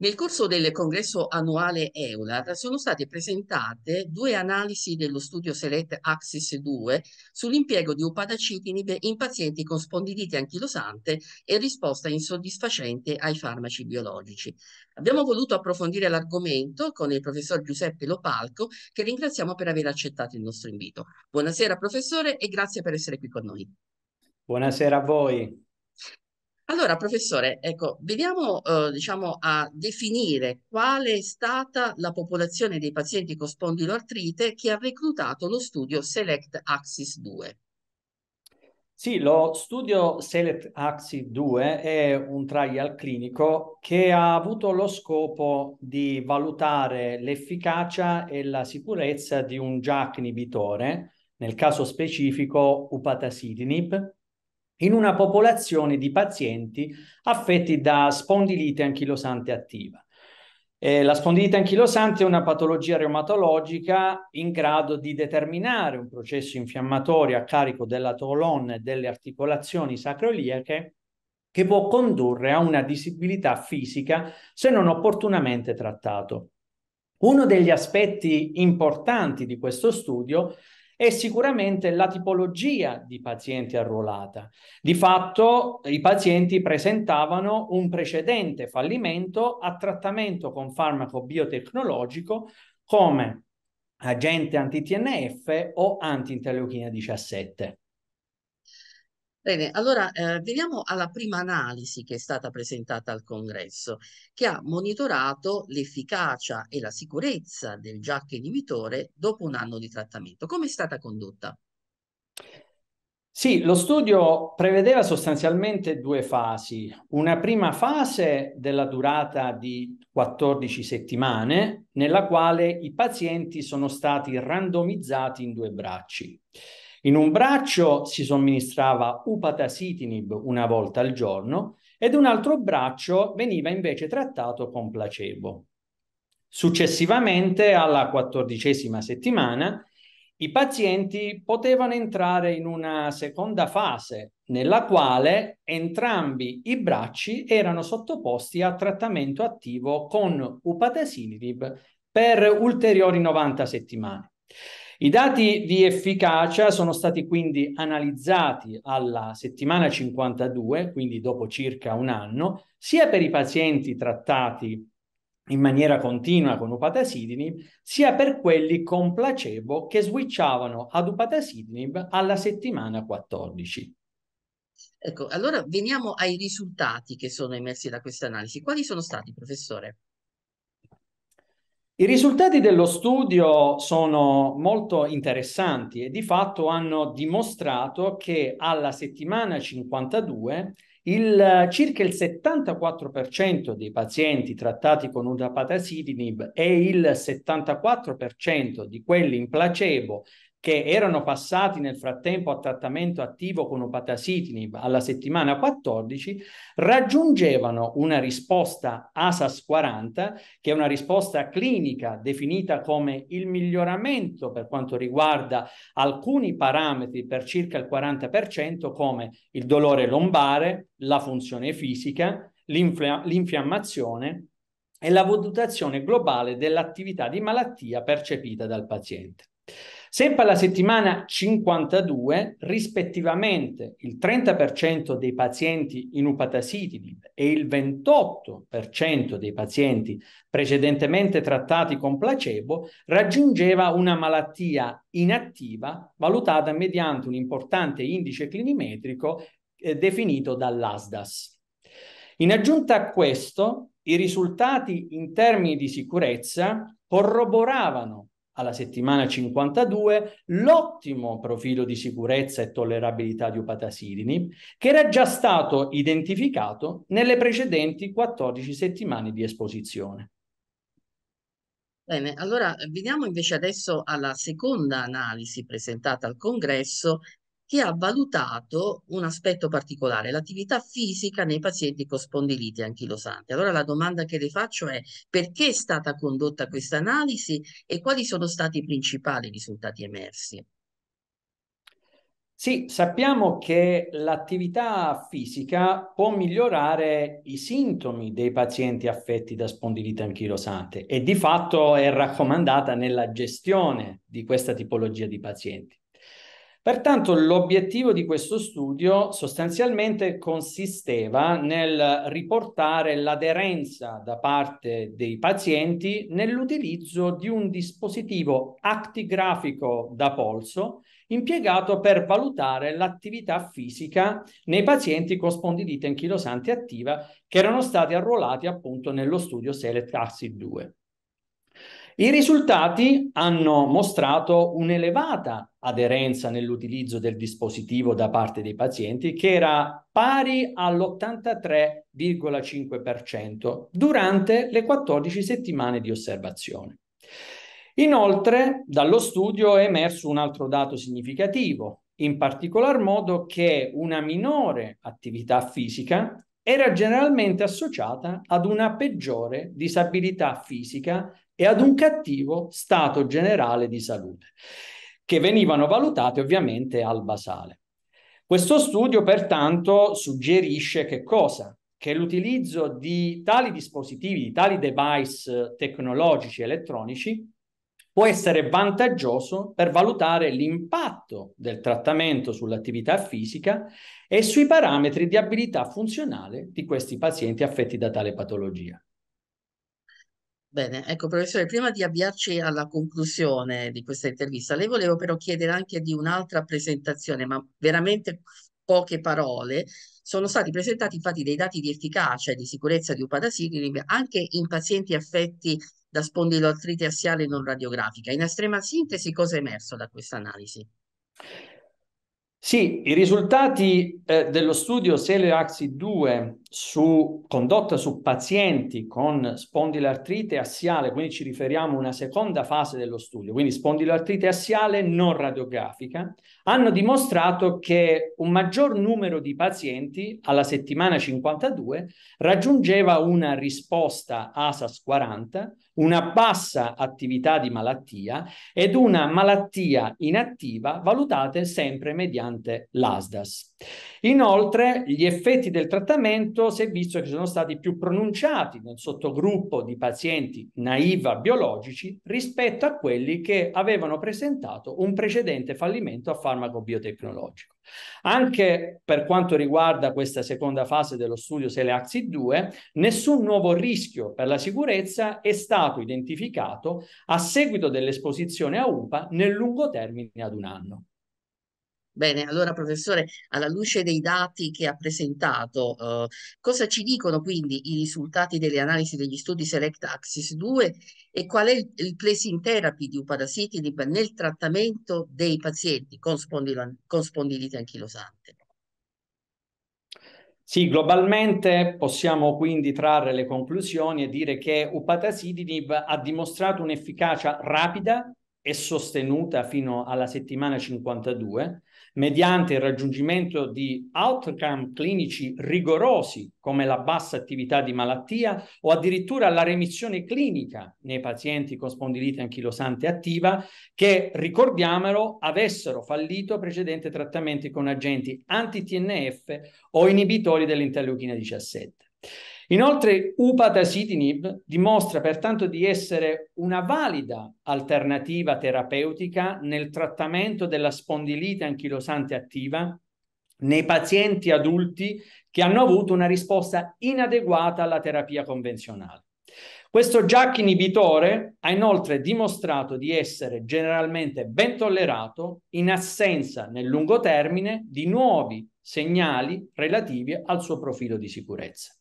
Nel corso del congresso annuale EULAR sono state presentate due analisi dello studio SELECT Axis 2 sull'impiego di upadacitinib in pazienti con spondilite anchilosante e risposta insoddisfacente ai farmaci biologici. Abbiamo voluto approfondire l'argomento con il professor Giuseppe Lopalco che ringraziamo per aver accettato il nostro invito. Buonasera professore e grazie per essere qui con noi. Buonasera a voi. Allora, professore, ecco, vediamo, eh, diciamo, a definire qual è stata la popolazione dei pazienti con spondiloartrite che ha reclutato lo studio Select Axis 2. Sì, lo studio Select Axis 2 è un trial clinico che ha avuto lo scopo di valutare l'efficacia e la sicurezza di un JAK inibitore, nel caso specifico upatasidinib, in una popolazione di pazienti affetti da spondilite anchilosante attiva. Eh, la spondilite anchilosante è una patologia reumatologica in grado di determinare un processo infiammatorio a carico della colonna e delle articolazioni sacroiliache che può condurre a una disabilità fisica se non opportunamente trattato. Uno degli aspetti importanti di questo studio è sicuramente la tipologia di paziente arruolata. Di fatto i pazienti presentavano un precedente fallimento a trattamento con farmaco biotecnologico come agente anti-TNF o anti-interleuchina 17. Bene, allora eh, veniamo alla prima analisi che è stata presentata al congresso, che ha monitorato l'efficacia e la sicurezza del JAK inibitore dopo un anno di trattamento. Come è stata condotta? Sì, lo studio prevedeva sostanzialmente due fasi. Una prima fase della durata di 14 settimane, nella quale i pazienti sono stati randomizzati in due bracci. In un braccio si somministrava upatasitinib una volta al giorno ed un altro braccio veniva invece trattato con placebo. Successivamente, alla quattordicesima settimana, i pazienti potevano entrare in una seconda fase nella quale entrambi i bracci erano sottoposti a trattamento attivo con upatasitinib per ulteriori 90 settimane. I dati di efficacia sono stati quindi analizzati alla settimana 52, quindi dopo circa un anno, sia per i pazienti trattati in maniera continua con upatasidinib, sia per quelli con placebo che switchavano ad upatasidinib alla settimana 14. Ecco, allora veniamo ai risultati che sono emersi da questa analisi. Quali sono stati, professore? I risultati dello studio sono molto interessanti e di fatto hanno dimostrato che alla settimana 52 il, circa il 74% dei pazienti trattati con udapatacitinib e il 74% di quelli in placebo che erano passati nel frattempo a trattamento attivo con opatasitinib alla settimana 14 raggiungevano una risposta ASAS 40, che è una risposta clinica definita come il miglioramento per quanto riguarda alcuni parametri per circa il 40% come il dolore lombare, la funzione fisica, l'infla- l'infiammazione e la valutazione globale dell'attività di malattia percepita dal paziente. Sempre alla settimana 52, rispettivamente il 30% dei pazienti in upatacitinib e il 28% dei pazienti precedentemente trattati con placebo raggiungeva una malattia inattiva valutata mediante un importante indice clinimetrico eh, definito dall'ASDAS. In aggiunta a questo, i risultati in termini di sicurezza corroboravano alla settimana 52 l'ottimo profilo di sicurezza e tollerabilità di upatasilini che era già stato identificato nelle precedenti 14 settimane di esposizione. Bene, allora eh, veniamo invece adesso alla seconda analisi presentata al congresso che ha valutato un aspetto particolare, l'attività fisica nei pazienti con spondilite anchilosante. Allora la domanda che le faccio è perché è stata condotta questa analisi e quali sono stati i principali risultati emersi? Sì, sappiamo che l'attività fisica può migliorare i sintomi dei pazienti affetti da spondilite anchilosante e di fatto è raccomandata nella gestione di questa tipologia di pazienti. Pertanto l'obiettivo di questo studio sostanzialmente consisteva nel riportare l'aderenza da parte dei pazienti nell'utilizzo di un dispositivo actigrafico da polso impiegato per valutare l'attività fisica nei pazienti con spondilite anchilosante attiva che erano stati arruolati appunto nello studio Select Acid 2. I risultati hanno mostrato un'elevata aderenza nell'utilizzo del dispositivo da parte dei pazienti che era pari all'83,5% durante le 14 settimane di osservazione. Inoltre, dallo studio è emerso un altro dato significativo, in particolar modo che una minore attività fisica era generalmente associata ad una peggiore disabilità fisica e ad un cattivo stato generale di salute, che venivano valutate ovviamente al basale. Questo studio pertanto suggerisce che cosa? Che l'utilizzo di tali dispositivi, di tali device eh, tecnologici elettronici può essere vantaggioso per valutare l'impatto del trattamento sull'attività fisica e sui parametri di abilità funzionale di questi pazienti affetti da tale patologia. Bene, ecco professore, prima di avviarci alla conclusione di questa intervista, le volevo però chiedere anche di un'altra presentazione, ma veramente poche parole. Sono stati presentati infatti dei dati di efficacia e di sicurezza di upadacitinib anche in pazienti affetti da spondiloartrite assiale non radiografica. In estrema sintesi cosa è emerso da questa analisi? Sì, i risultati eh, dello studio Celio Axi 2 su, condotta su pazienti con spondilartrite assiale, quindi ci riferiamo a una seconda fase dello studio, quindi spondilartrite assiale non radiografica, hanno dimostrato che un maggior numero di pazienti alla settimana 52 raggiungeva una risposta ASAS 40, una bassa attività di malattia ed una malattia inattiva valutate sempre mediante l'ASDAS. Inoltre, gli effetti del trattamento momento si è visto che sono stati più pronunciati nel sottogruppo di pazienti naiva biologici rispetto a quelli che avevano presentato un precedente fallimento a farmaco biotecnologico. Anche per quanto riguarda questa seconda fase dello studio Seleaxi 2, nessun nuovo rischio per la sicurezza è stato identificato a seguito dell'esposizione a UPA nel lungo termine ad un anno. Bene, allora professore, alla luce dei dati che ha presentato, eh, cosa ci dicono quindi i risultati delle analisi degli studi Select Axis 2 e qual è il, il placing therapy di upadacitinib nel trattamento dei pazienti con, spondilo, con spondilite anchilosante? Sì, globalmente possiamo quindi trarre le conclusioni e dire che upadacitinib ha dimostrato un'efficacia rapida e sostenuta fino alla settimana 52 mediante il raggiungimento di outcome clinici rigorosi come la bassa attività di malattia o addirittura la remissione clinica nei pazienti con spondilite anchilosante attiva che, ricordiamolo, avessero fallito precedenti trattamenti con agenti anti-TNF o inibitori dell'interleuchina 17. Inoltre, upadacitinib dimostra pertanto di essere una valida alternativa terapeutica nel trattamento della spondilite anchilosante attiva nei pazienti adulti che hanno avuto una risposta inadeguata alla terapia convenzionale. Questo JAK inibitore ha inoltre dimostrato di essere generalmente ben tollerato in assenza nel lungo termine di nuovi segnali relativi al suo profilo di sicurezza.